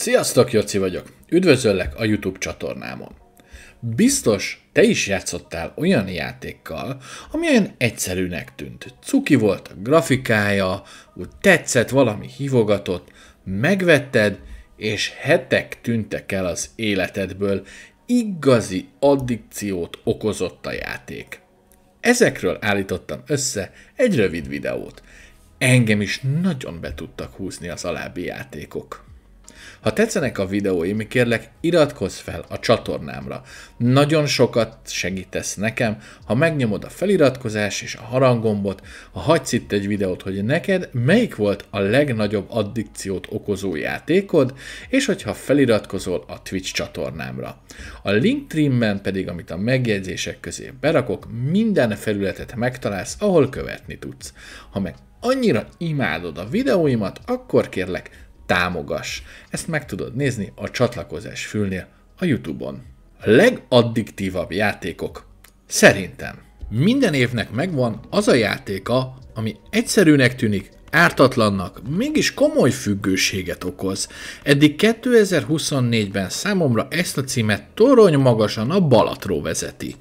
Sziasztok, Joci vagyok! Üdvözöllek a YouTube csatornámon! Biztos te is játszottál olyan játékkal, ami olyan egyszerűnek tűnt. Cuki volt a grafikája, úgy tetszett, valami hívogatott, megvetted, és hetek tűntek el az életedből, igazi addikciót okozott a játék. Ezekről állítottam össze egy rövid videót. Engem is nagyon be tudtak húzni az alábbi játékok. Ha tetszenek a videóim, kérlek iratkozz fel a csatornámra. Nagyon sokat segítesz nekem, ha megnyomod a feliratkozás és a harangombot, ha hagysz itt egy videót, hogy neked melyik volt a legnagyobb addikciót okozó játékod, és hogyha feliratkozol a Twitch csatornámra. A linktree trimben pedig, amit a megjegyzések közé berakok, minden felületet megtalálsz, ahol követni tudsz. Ha meg annyira imádod a videóimat, akkor kérlek, támogass. Ezt meg tudod nézni a csatlakozás fülnél a Youtube-on. A legaddiktívabb játékok. Szerintem. Minden évnek megvan az a játéka, ami egyszerűnek tűnik, ártatlannak, mégis komoly függőséget okoz. Eddig 2024-ben számomra ezt a címet torony magasan a Balatró vezeti.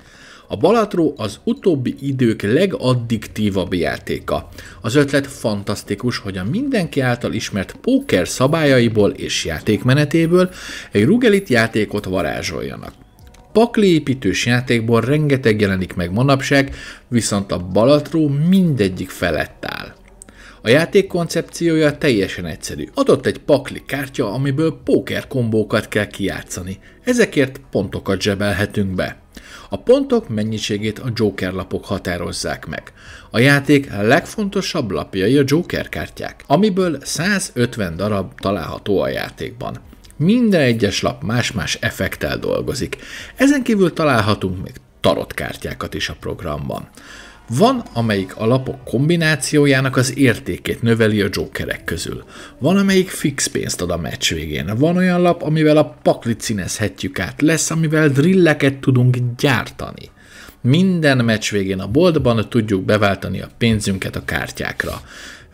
A Balatró az utóbbi idők legaddiktívabb játéka. Az ötlet fantasztikus, hogy a mindenki által ismert póker szabályaiból és játékmenetéből egy rugelit játékot varázsoljanak pakliépítős játékból rengeteg jelenik meg manapság, viszont a Balatró mindegyik felett áll. A játék koncepciója teljesen egyszerű. Adott egy pakli kártya, amiből póker kombókat kell kijátszani. Ezekért pontokat zsebelhetünk be. A pontok mennyiségét a Joker lapok határozzák meg. A játék legfontosabb lapjai a Joker kártyák, amiből 150 darab található a játékban. Minden egyes lap más-más effektel dolgozik. Ezen kívül találhatunk még tarotkártyákat is a programban. Van, amelyik a lapok kombinációjának az értékét növeli a jokerek közül. Van, amelyik fix pénzt ad a meccs végén. Van olyan lap, amivel a paklit színezhetjük át. Lesz, amivel drilleket tudunk gyártani. Minden meccs végén a boltban tudjuk beváltani a pénzünket a kártyákra.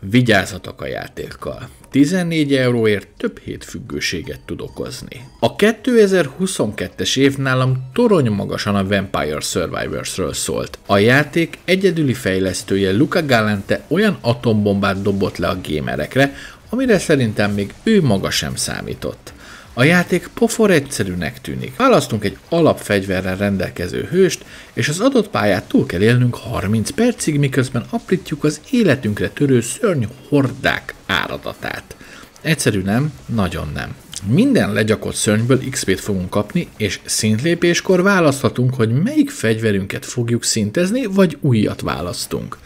Vigyázzatok a játékkal. 14 euróért több hét függőséget tud okozni. A 2022-es év nálam torony magasan a Vampire Survivors-ről szólt. A játék egyedüli fejlesztője Luca Galante olyan atombombát dobott le a gémerekre, amire szerintem még ő maga sem számított. A játék pofor egyszerűnek tűnik. Választunk egy alapfegyverrel rendelkező hőst, és az adott pályát túl kell élnünk 30 percig, miközben aprítjuk az életünkre törő szörny hordák áradatát. Egyszerű nem, nagyon nem. Minden legyakott szörnyből XP-t fogunk kapni, és szintlépéskor választhatunk, hogy melyik fegyverünket fogjuk szintezni, vagy újat választunk.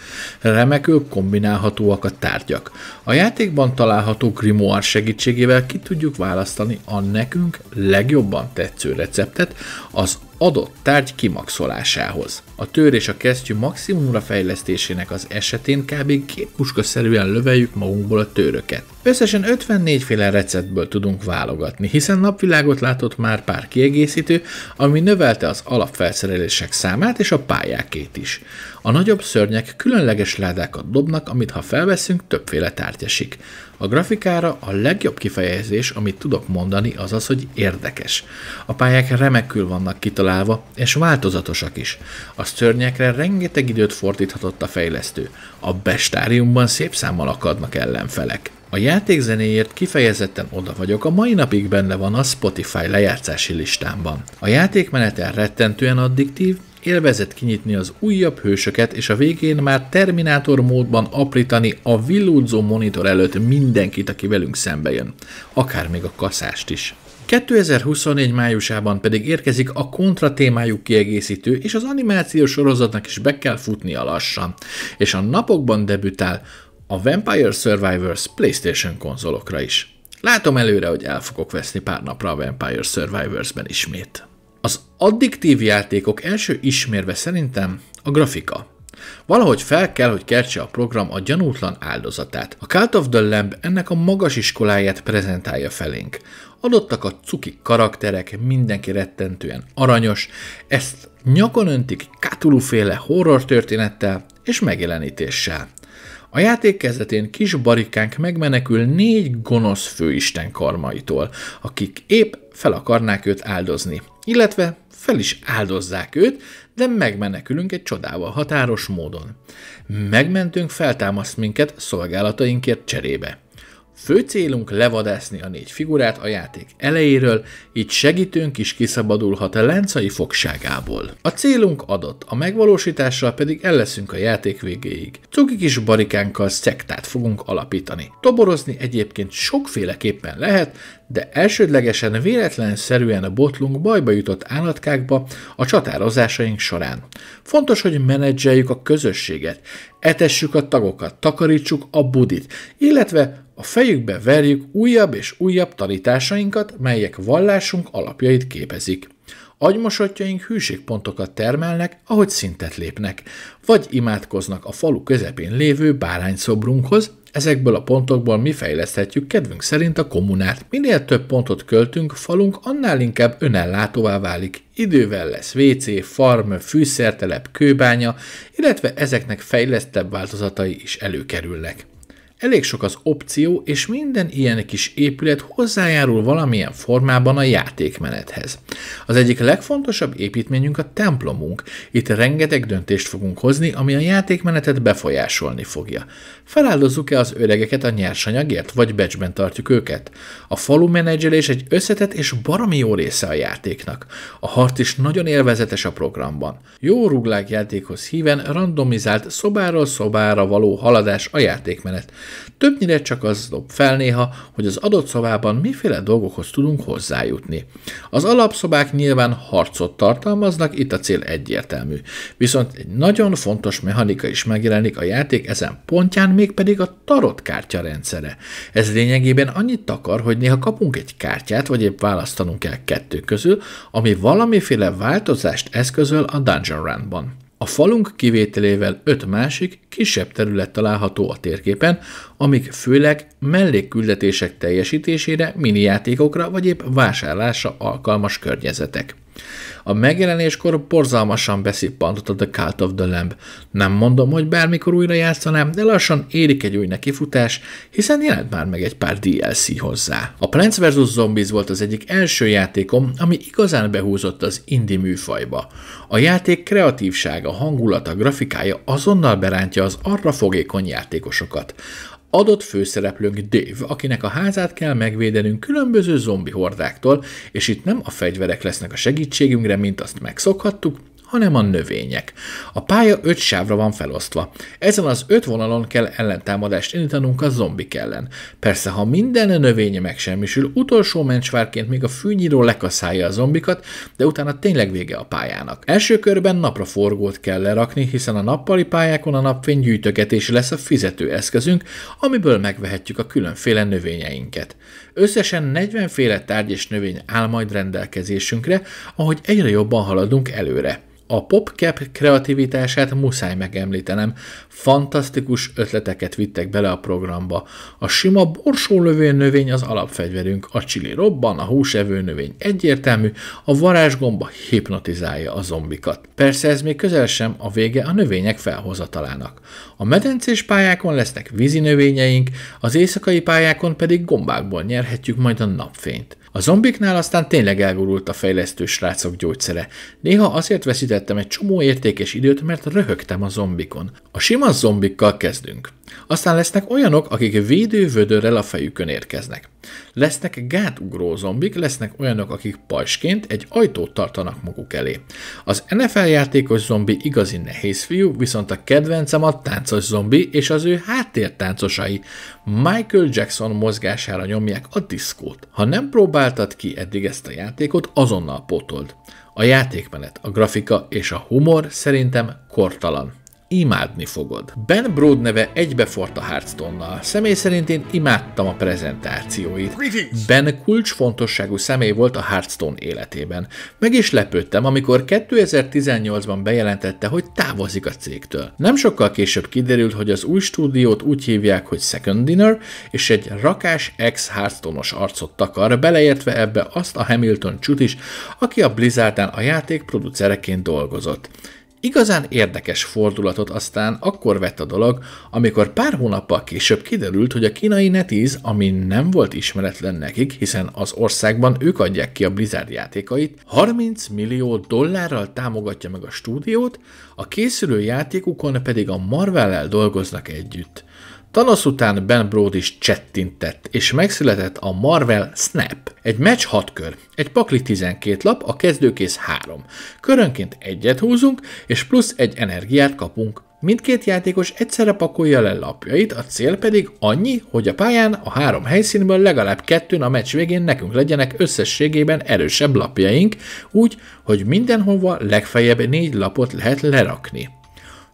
Remekül kombinálhatóak a tárgyak. A játékban található grimoire segítségével ki tudjuk választani a nekünk legjobban tetsző receptet az adott tárgy kimaxolásához. A tőr és a kesztyű maximumra fejlesztésének az esetén kb. két puskaszerűen löveljük magunkból a tőröket. Összesen 54 féle receptből tudunk válogatni, hiszen napvilágot látott már pár kiegészítő, ami növelte az alapfelszerelések számát és a pályákét is. A nagyobb szörnyek különleges ládákat dobnak, amit ha felveszünk, többféle tárgyasik. A grafikára a legjobb kifejezés, amit tudok mondani, az az, hogy érdekes. A pályák remekül vannak kitalálva, és változatosak is. A szörnyekre rengeteg időt fordíthatott a fejlesztő. A bestáriumban szép számmal akadnak ellenfelek. A játékzenéért kifejezetten oda vagyok, a mai napig benne van a Spotify lejátszási listámban. A játékmenetel rettentően addiktív, élvezett kinyitni az újabb hősöket, és a végén már Terminátor módban aprítani a villódzó monitor előtt mindenkit, aki velünk szembe jön, akár még a kaszást is. 2024 májusában pedig érkezik a kontra témájú kiegészítő, és az animációs sorozatnak is be kell futnia lassan. És a napokban debütál a Vampire Survivors PlayStation konzolokra is. Látom előre, hogy el fogok veszni pár napra a Vampire Survivors-ben ismét. Az addiktív játékok első ismérve szerintem a grafika. Valahogy fel kell, hogy kertse a program a gyanútlan áldozatát. A Cult of the Lamb ennek a magas iskoláját prezentálja felénk. Adottak a cuki karakterek, mindenki rettentően aranyos, ezt nyakon öntik Cthulhu-féle horror történettel és megjelenítéssel. A játék kezdetén kis barikánk megmenekül négy gonosz főisten karmaitól, akik épp fel akarnák őt áldozni, illetve fel is áldozzák őt, de megmenekülünk egy csodával határos módon. Megmentünk feltámaszt minket szolgálatainkért cserébe. Fő célunk levadászni a négy figurát a játék elejéről, így segítőnk is kiszabadulhat a láncai fogságából. A célunk adott, a megvalósítással pedig elleszünk a játék végéig. Cuki kis barikánkkal szektát fogunk alapítani. Toborozni egyébként sokféleképpen lehet, de elsődlegesen véletlenszerűen a botlunk bajba jutott állatkákba a csatározásaink során. Fontos, hogy menedzseljük a közösséget, etessük a tagokat, takarítsuk a budit, illetve a fejükbe verjük újabb és újabb tanításainkat, melyek vallásunk alapjait képezik. Agymosotjaink hűségpontokat termelnek, ahogy szintet lépnek, vagy imádkoznak a falu közepén lévő bárányszobrunkhoz, ezekből a pontokból mi fejleszthetjük kedvünk szerint a kommunát. Minél több pontot költünk, falunk annál inkább önellátóvá válik. Idővel lesz WC, farm, fűszertelep, kőbánya, illetve ezeknek fejlesztebb változatai is előkerülnek. Elég sok az opció, és minden ilyen kis épület hozzájárul valamilyen formában a játékmenethez. Az egyik legfontosabb építményünk a templomunk. Itt rengeteg döntést fogunk hozni, ami a játékmenetet befolyásolni fogja. Feláldozzuk-e az öregeket a nyersanyagért, vagy becsben tartjuk őket? A falu menedzselés egy összetett és baromi jó része a játéknak. A harc is nagyon élvezetes a programban. Jó játékhoz híven randomizált szobáról szobára való haladás a játékmenet. Többnyire csak az dob fel néha, hogy az adott szobában miféle dolgokhoz tudunk hozzájutni. Az alapszobák nyilván harcot tartalmaznak, itt a cél egyértelmű. Viszont egy nagyon fontos mechanika is megjelenik a játék ezen pontján, mégpedig a kártya rendszere. Ez lényegében annyit takar, hogy néha kapunk egy kártyát, vagy épp választanunk kell kettő közül, ami valamiféle változást eszközöl a Dungeon Run-ban. A falunk kivételével öt másik, kisebb terület található a térképen, amik főleg mellékküldetések teljesítésére, játékokra vagy épp vásárlásra alkalmas környezetek. A megjelenéskor borzalmasan beszippantott a The Cult of the Lamb. Nem mondom, hogy bármikor újra játszanám, de lassan érik egy új nekifutás, hiszen jelent már meg egy pár DLC hozzá. A Plants vs. Zombies volt az egyik első játékom, ami igazán behúzott az indie műfajba. A játék kreatívsága, hangulata, grafikája azonnal berántja az arra fogékony játékosokat. Adott főszereplőnk Dave, akinek a házát kell megvédenünk különböző zombi hordáktól, és itt nem a fegyverek lesznek a segítségünkre, mint azt megszokhattuk, hanem a növények. A pálya öt sávra van felosztva. Ezen az öt vonalon kell ellentámadást indítanunk a zombik ellen. Persze, ha minden növénye megsemmisül, utolsó mencsvárként még a fűnyíró lekaszálja a zombikat, de utána tényleg vége a pályának. Első körben napraforgót kell lerakni, hiszen a nappali pályákon a napfény gyűjtögetési lesz a fizető eszközünk, amiből megvehetjük a különféle növényeinket. Összesen 40 féle tárgy és növény áll majd rendelkezésünkre, ahogy egyre jobban haladunk előre a PopCap kreativitását muszáj megemlítenem. Fantasztikus ötleteket vittek bele a programba. A sima borsólövő növény az alapfegyverünk, a csili robban, a húsevő növény egyértelmű, a varázsgomba hipnotizálja a zombikat. Persze ez még közel sem a vége a növények felhozatalának. A medencés pályákon lesznek vízi növényeink, az éjszakai pályákon pedig gombákból nyerhetjük majd a napfényt. A zombiknál aztán tényleg elgurult a fejlesztő srácok gyógyszere. Néha azért veszítettem egy csomó értékes időt, mert röhögtem a zombikon. A sima zombikkal kezdünk. Aztán lesznek olyanok, akik vödörrel a fejükön érkeznek. Lesznek gátugró zombik, lesznek olyanok, akik pajsként egy ajtót tartanak maguk elé. Az NFL játékos zombi igazi nehéz fiú, viszont a kedvencem a táncos zombi és az ő háttértáncosai. Michael Jackson mozgására nyomják a diszkót. Ha nem próbáltad ki eddig ezt a játékot, azonnal pótold. A játékmenet, a grafika és a humor szerintem kortalan imádni fogod. Ben Broad neve egybefort a Hearthstone-nal. Személy szerint én imádtam a prezentációit. Ben kulcsfontosságú személy volt a Hearthstone életében. Meg is lepődtem, amikor 2018-ban bejelentette, hogy távozik a cégtől. Nem sokkal később kiderült, hogy az új stúdiót úgy hívják, hogy Second Dinner, és egy rakás ex hearthstone arcot takar, beleértve ebbe azt a Hamilton csut is, aki a Blizzardán a játék producereként dolgozott. Igazán érdekes fordulatot aztán akkor vett a dolog, amikor pár hónappal később kiderült, hogy a kínai Netiz, ami nem volt ismeretlen nekik, hiszen az országban ők adják ki a Blizzard játékait, 30 millió dollárral támogatja meg a stúdiót, a készülő játékukon pedig a Marvel-el dolgoznak együtt. Thanos után Ben Brode is csettintett, és megszületett a Marvel Snap. Egy meccs 6 kör, egy pakli 12 lap, a kezdőkész 3. Körönként egyet húzunk, és plusz egy energiát kapunk. Mindkét játékos egyszerre pakolja le lapjait, a cél pedig annyi, hogy a pályán a három helyszínből legalább kettőn a meccs végén nekünk legyenek összességében erősebb lapjaink, úgy, hogy mindenhova legfeljebb négy lapot lehet lerakni.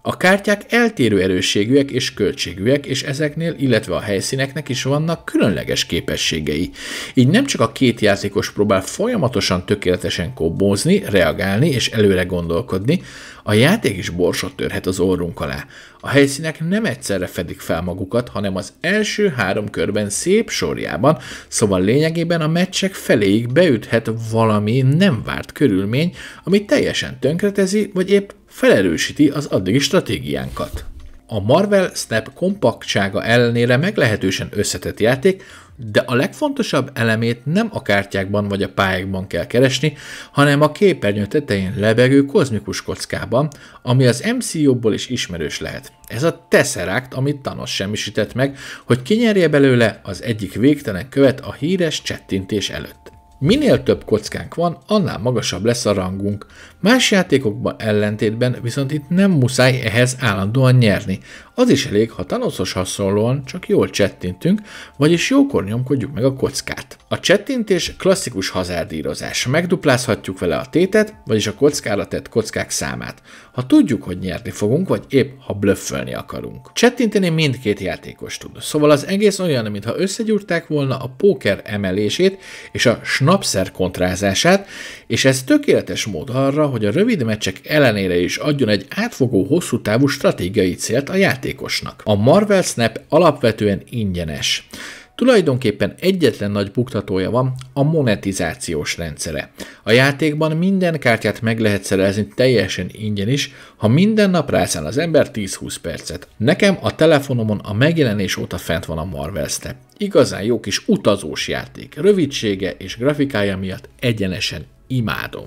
A kártyák eltérő erősségűek és költségűek, és ezeknél, illetve a helyszíneknek is vannak különleges képességei. Így nem csak a két játékos próbál folyamatosan tökéletesen kobbózni, reagálni és előre gondolkodni, a játék is borsot törhet az orrunk alá. A helyszínek nem egyszerre fedik fel magukat, hanem az első három körben szép sorjában, szóval lényegében a meccsek feléig beüthet valami nem várt körülmény, ami teljesen tönkretezi, vagy épp felerősíti az addigi stratégiánkat. A Marvel Snap kompaktsága ellenére meglehetősen összetett játék, de a legfontosabb elemét nem a kártyákban vagy a pályákban kell keresni, hanem a képernyő tetején lebegő kozmikus kockában, ami az MCU-ból is ismerős lehet. Ez a Tesseract, amit Thanos semmisített meg, hogy kinyerje belőle az egyik végtelen követ a híres csettintés előtt. Minél több kockánk van, annál magasabb lesz a rangunk, Más játékokban ellentétben viszont itt nem muszáj ehhez állandóan nyerni. Az is elég, ha tanoszos hasonlóan csak jól csettintünk, vagyis jókor nyomkodjuk meg a kockát. A csettintés klasszikus hazárdírozás. Megduplázhatjuk vele a tétet, vagyis a kockára tett kockák számát. Ha tudjuk, hogy nyerni fogunk, vagy épp ha blöffölni akarunk. Csettinteni mindkét játékos tud, szóval az egész olyan, mintha összegyúrták volna a póker emelését és a snapszer kontrázását, és ez tökéletes mód arra, hogy a rövid meccsek ellenére is adjon egy átfogó hosszú távú stratégiai célt a játékosnak. A Marvel Snap alapvetően ingyenes. Tulajdonképpen egyetlen nagy buktatója van, a monetizációs rendszere. A játékban minden kártyát meg lehet szerezni teljesen ingyen is, ha minden nap rászán az ember 10-20 percet. Nekem a telefonomon a megjelenés óta fent van a Marvel Snap. Igazán jó kis utazós játék, rövidsége és grafikája miatt egyenesen imádom.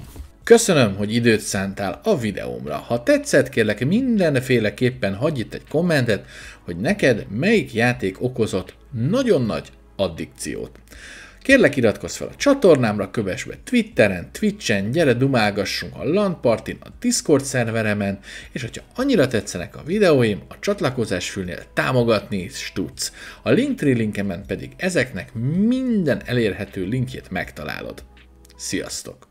Köszönöm, hogy időt szántál a videómra. Ha tetszett, kérlek mindenféleképpen hagyj itt egy kommentet, hogy neked melyik játék okozott nagyon nagy addikciót. Kérlek iratkozz fel a csatornámra, kövess be Twitteren, Twitchen, gyere dumálgassunk a LAN-partin, a Discord szerveremen, és hogyha annyira tetszenek a videóim, a csatlakozás fülnél támogatni is tudsz. A Linktree linkemen pedig ezeknek minden elérhető linkjét megtalálod. Sziasztok!